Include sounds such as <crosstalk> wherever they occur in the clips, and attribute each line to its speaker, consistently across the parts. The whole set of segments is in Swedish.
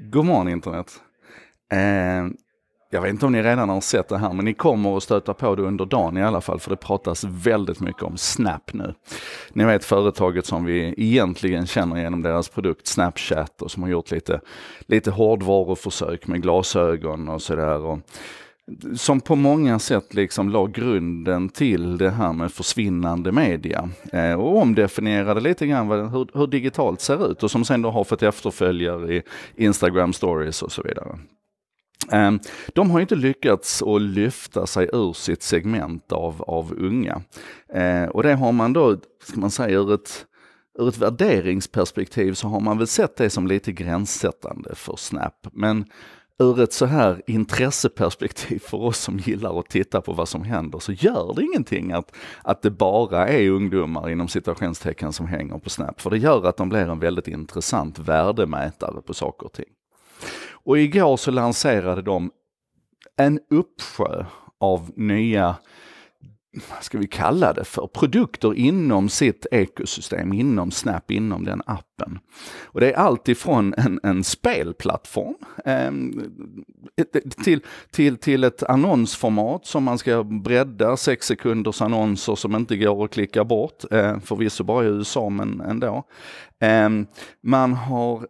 Speaker 1: God morgon internet. Eh, jag vet inte om ni redan har sett det här, men ni kommer att stöta på det under dagen i alla fall, för det pratas väldigt mycket om Snap nu. Ni vet företaget som vi egentligen känner genom deras produkt Snapchat och som har gjort lite, lite hårdvaruförsök med glasögon och sådär som på många sätt liksom la grunden till det här med försvinnande media eh, och omdefinierade lite grann vad, hur, hur, digitalt ser ut och som sen då har fått efterföljare i Instagram stories och så vidare. Ehm, de har inte lyckats att lyfta sig ur sitt segment av, av unga. Eh, och det har man då, ska man säga, ur ett, ur ett värderingsperspektiv så har man väl sett det som lite gränssättande för Snap. Men ur ett så här intresseperspektiv för oss som gillar att titta på vad som händer så gör det ingenting att, att det bara är ungdomar inom situationstecken som hänger på Snap. För det gör att de blir en väldigt intressant värdemätare på saker och ting. Och igår så lanserade de en uppsjö av nya vad ska vi kalla det för, produkter inom sitt ekosystem, inom Snap, inom den appen. Och det är allt ifrån en, en spelplattform eh, till, till, till ett annonsformat som man ska bredda, sex sekunders annonser som inte går att klicka bort, eh, förvisso bara i USA men ändå. Eh, man har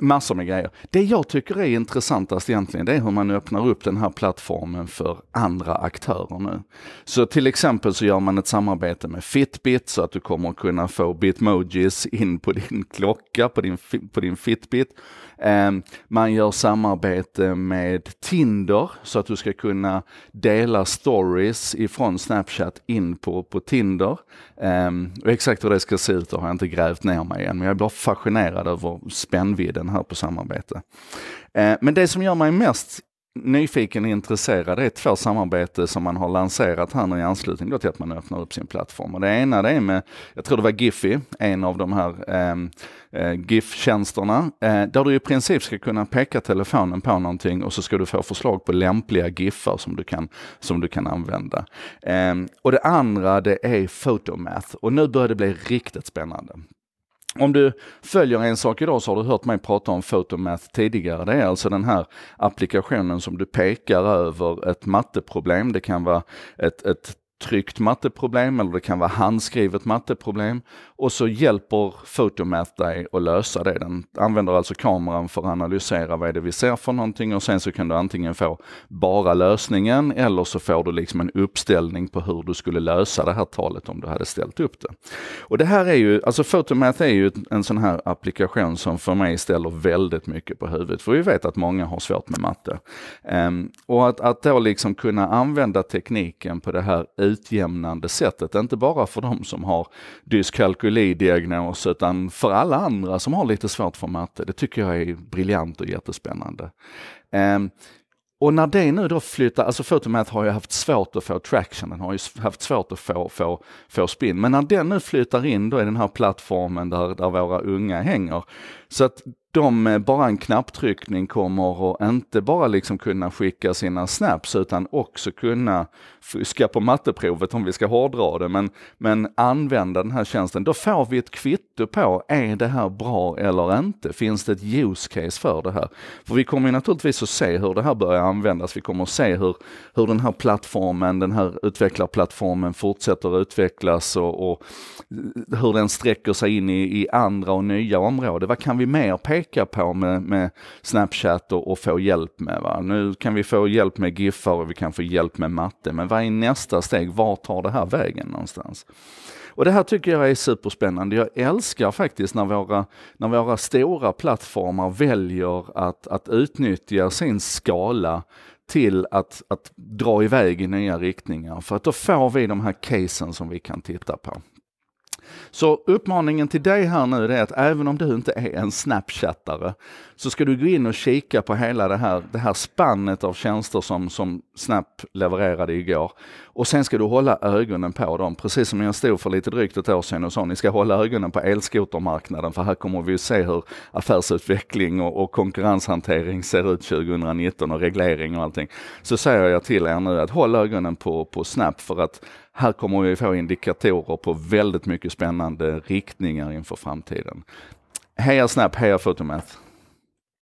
Speaker 1: massor med grejer. Det jag tycker är intressantast egentligen, det är hur man öppnar upp den här plattformen för andra aktörer nu. Så till exempel så gör man ett samarbete med Fitbit så att du kommer kunna få Bitmojis in på din <laughs> klocka, på din, på din Fitbit. Ehm, man gör samarbete med Tinder så att du ska kunna dela stories ifrån Snapchat in på, på Tinder. Ehm, och exakt hur det ska se ut har jag inte grävt ner mig än, men jag blir fascinerad över spännvidden här på samarbete. Eh, men det som gör mig mest nyfiken och intresserad är två samarbete som man har lanserat här nu i anslutning till att man öppnar upp sin plattform. Och det ena det är med, jag tror det var Giphy, en av de här ehm, eh, GIF-tjänsterna, eh, där du i princip ska kunna peka telefonen på någonting och så ska du få förslag på lämpliga GIFar som du kan, som du kan använda. Eh, och det andra det är Photomath och nu börjar det bli riktigt spännande. Om du följer en sak idag så har du hört mig prata om Photomath tidigare. Det är alltså den här applikationen som du pekar över ett matteproblem. Det kan vara ett, ett tryckt matteproblem eller det kan vara handskrivet matteproblem. Och så hjälper Photomath dig att lösa det. Den använder alltså kameran för att analysera vad är det vi ser för någonting och sen så kan du antingen få bara lösningen eller så får du liksom en uppställning på hur du skulle lösa det här talet om du hade ställt upp det. Och det här är ju, alltså Photomath är ju en sån här applikation som för mig ställer väldigt mycket på huvudet. För vi vet att många har svårt med matte. Um, och att, att då liksom kunna använda tekniken på det här utjämnande sättet. Inte bara för de som har dyskalkylidiagnos utan för alla andra som har lite svårt för matte. Det tycker jag är briljant och jättespännande. Um, och när det nu då flyttar, alltså Photomath har ju haft svårt att få traction, den har ju haft svårt att få, få, få spin. Men när den nu flyttar in då i den här plattformen där, där våra unga hänger, så att de med bara en knapptryckning kommer att inte bara liksom kunna skicka sina snaps utan också kunna fuska på matteprovet om vi ska hårdra det, men, men använda den här tjänsten. Då får vi ett kvitto på, är det här bra eller inte? Finns det ett use case för det här? För vi kommer naturligtvis att se hur det här börjar användas. Vi kommer att se hur, hur den här plattformen, den här utvecklarplattformen fortsätter utvecklas och, och hur den sträcker sig in i, i andra och nya områden. Vad kan vi mer peka pekar på med, med Snapchat och, och få hjälp med. Va? Nu kan vi få hjälp med giffar och vi kan få hjälp med matte, men vad är nästa steg? Var tar det här vägen någonstans? Och det här tycker jag är superspännande. Jag älskar faktiskt när våra, när våra stora plattformar väljer att, att utnyttja sin skala till att, att dra iväg i nya riktningar. För att då får vi de här casen som vi kan titta på. Så uppmaningen till dig här nu är att även om du inte är en Snapchattare så ska du gå in och kika på hela det här, det här spannet av tjänster som, som Snap levererade igår. Och sen ska du hålla ögonen på dem, precis som jag stod för lite drygt ett år sedan och sa ni ska hålla ögonen på elskotermarknaden för här kommer vi att se hur affärsutveckling och, och konkurrenshantering ser ut 2019 och reglering och allting. Så säger jag till er nu att håll ögonen på, på Snap för att här kommer vi få indikatorer på väldigt mycket spännande riktningar inför framtiden. Heja Snap, heja Photomath.